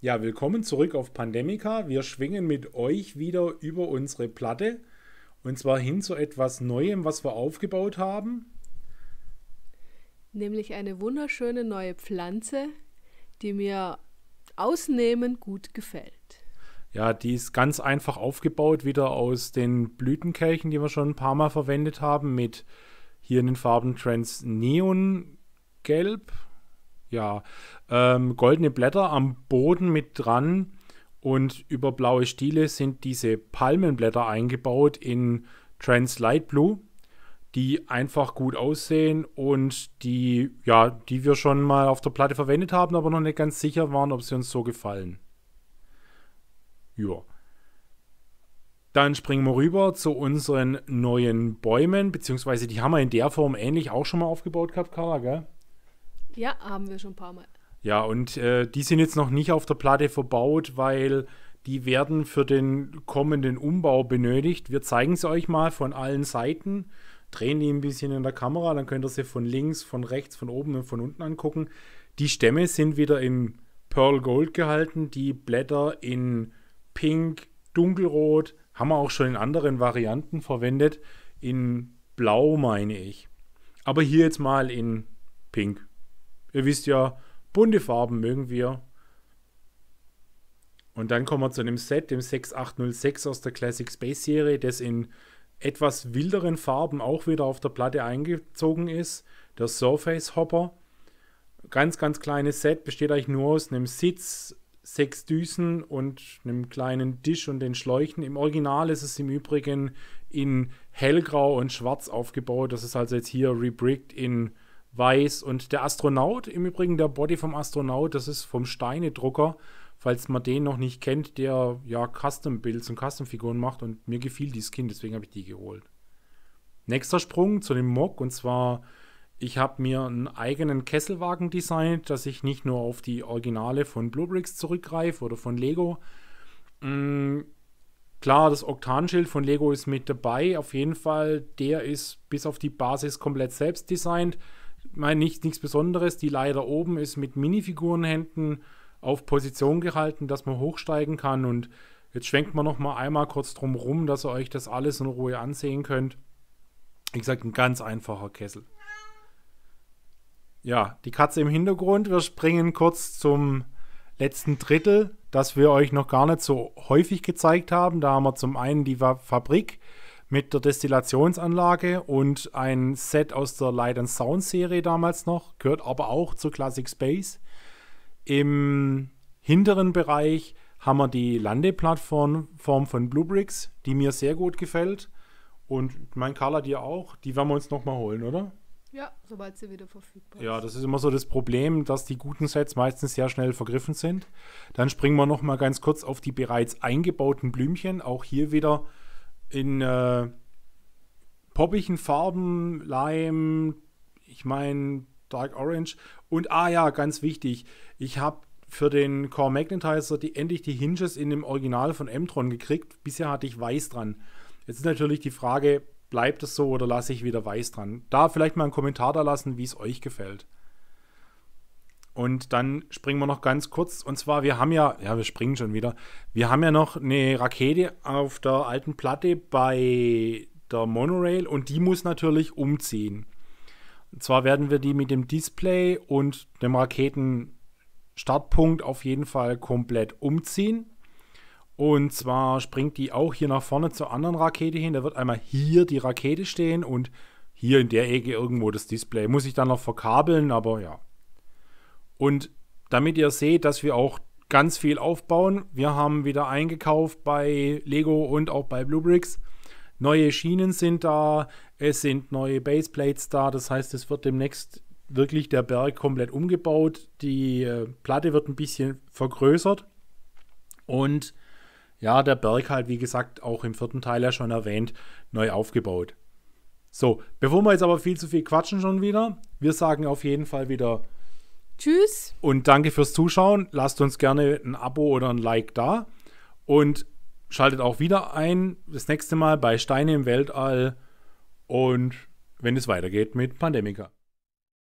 Ja, willkommen zurück auf Pandemica. Wir schwingen mit euch wieder über unsere Platte und zwar hin zu etwas Neuem, was wir aufgebaut haben. Nämlich eine wunderschöne neue Pflanze, die mir ausnehmend gut gefällt. Ja, die ist ganz einfach aufgebaut, wieder aus den Blütenkelchen, die wir schon ein paar Mal verwendet haben, mit hier in den Farben Trans Neon Gelb ja, ähm, goldene Blätter am Boden mit dran und über blaue Stiele sind diese Palmenblätter eingebaut in Trans Light Blue, die einfach gut aussehen und die, ja, die wir schon mal auf der Platte verwendet haben, aber noch nicht ganz sicher waren, ob sie uns so gefallen. Ja. Dann springen wir rüber zu unseren neuen Bäumen, beziehungsweise die haben wir in der Form ähnlich auch schon mal aufgebaut gehabt, Carla, gell? Ja, haben wir schon ein paar Mal. Ja, und äh, die sind jetzt noch nicht auf der Platte verbaut, weil die werden für den kommenden Umbau benötigt. Wir zeigen sie euch mal von allen Seiten, drehen die ein bisschen in der Kamera, dann könnt ihr sie von links, von rechts, von oben und von unten angucken. Die Stämme sind wieder in Pearl Gold gehalten, die Blätter in Pink, Dunkelrot, haben wir auch schon in anderen Varianten verwendet, in Blau meine ich. Aber hier jetzt mal in Pink. Ihr wisst ja, bunte Farben mögen wir. Und dann kommen wir zu einem Set, dem 6806 aus der Classic Space Serie, das in etwas wilderen Farben auch wieder auf der Platte eingezogen ist. Der Surface Hopper. Ganz, ganz kleines Set, besteht eigentlich nur aus einem Sitz, sechs Düsen und einem kleinen Tisch und den Schläuchen. Im Original ist es im Übrigen in hellgrau und schwarz aufgebaut. Das ist also jetzt hier rebricked in weiß. Und der Astronaut, im Übrigen der Body vom Astronaut, das ist vom Steine-Drucker, falls man den noch nicht kennt, der ja Custom-Builds und Custom-Figuren macht. Und mir gefiel die Skin, deswegen habe ich die geholt. Nächster Sprung zu dem Mock und zwar, ich habe mir einen eigenen Kesselwagen designt, dass ich nicht nur auf die Originale von Bluebricks zurückgreife oder von Lego. Mhm. Klar, das Oktanschild von Lego ist mit dabei, auf jeden Fall. Der ist bis auf die Basis komplett selbst designt meine, nicht, nichts Besonderes. Die Leiter oben ist mit Minifigurenhänden auf Position gehalten, dass man hochsteigen kann. Und jetzt schwenkt man noch mal einmal kurz drum rum, dass ihr euch das alles in Ruhe ansehen könnt. Wie gesagt, ein ganz einfacher Kessel. Ja, die Katze im Hintergrund. Wir springen kurz zum letzten Drittel, das wir euch noch gar nicht so häufig gezeigt haben. Da haben wir zum einen die Fabrik mit der Destillationsanlage und ein Set aus der Light and Sound Serie damals noch, gehört aber auch zur Classic Space. Im hinteren Bereich haben wir die Landeplattform von Bluebricks, die mir sehr gut gefällt. Und mein Carla dir auch. Die werden wir uns nochmal holen, oder? Ja, sobald sie wieder verfügbar ist. Ja, das ist immer so das Problem, dass die guten Sets meistens sehr schnell vergriffen sind. Dann springen wir nochmal ganz kurz auf die bereits eingebauten Blümchen. Auch hier wieder in äh, poppigen Farben, Lime, ich meine Dark Orange. Und, ah ja, ganz wichtig, ich habe für den Core Magnetizer die, endlich die Hinges in dem Original von Emtron gekriegt. Bisher hatte ich weiß dran. Jetzt ist natürlich die Frage, bleibt es so oder lasse ich wieder weiß dran? Da vielleicht mal einen Kommentar da lassen, wie es euch gefällt. Und dann springen wir noch ganz kurz. Und zwar, wir haben ja, ja, wir springen schon wieder. Wir haben ja noch eine Rakete auf der alten Platte bei der Monorail und die muss natürlich umziehen. Und zwar werden wir die mit dem Display und dem Raketenstartpunkt auf jeden Fall komplett umziehen. Und zwar springt die auch hier nach vorne zur anderen Rakete hin. Da wird einmal hier die Rakete stehen und hier in der Ecke irgendwo das Display. Muss ich dann noch verkabeln, aber ja. Und damit ihr seht, dass wir auch ganz viel aufbauen. Wir haben wieder eingekauft bei Lego und auch bei Bluebricks. Neue Schienen sind da, es sind neue Baseplates da, das heißt, es wird demnächst wirklich der Berg komplett umgebaut. Die äh, Platte wird ein bisschen vergrößert und ja, der Berg halt, wie gesagt, auch im vierten Teil ja schon erwähnt, neu aufgebaut. So, bevor wir jetzt aber viel zu viel quatschen schon wieder, wir sagen auf jeden Fall wieder Tschüss. Und danke fürs Zuschauen. Lasst uns gerne ein Abo oder ein Like da. Und schaltet auch wieder ein das nächste Mal bei Steine im Weltall und wenn es weitergeht mit Pandemica.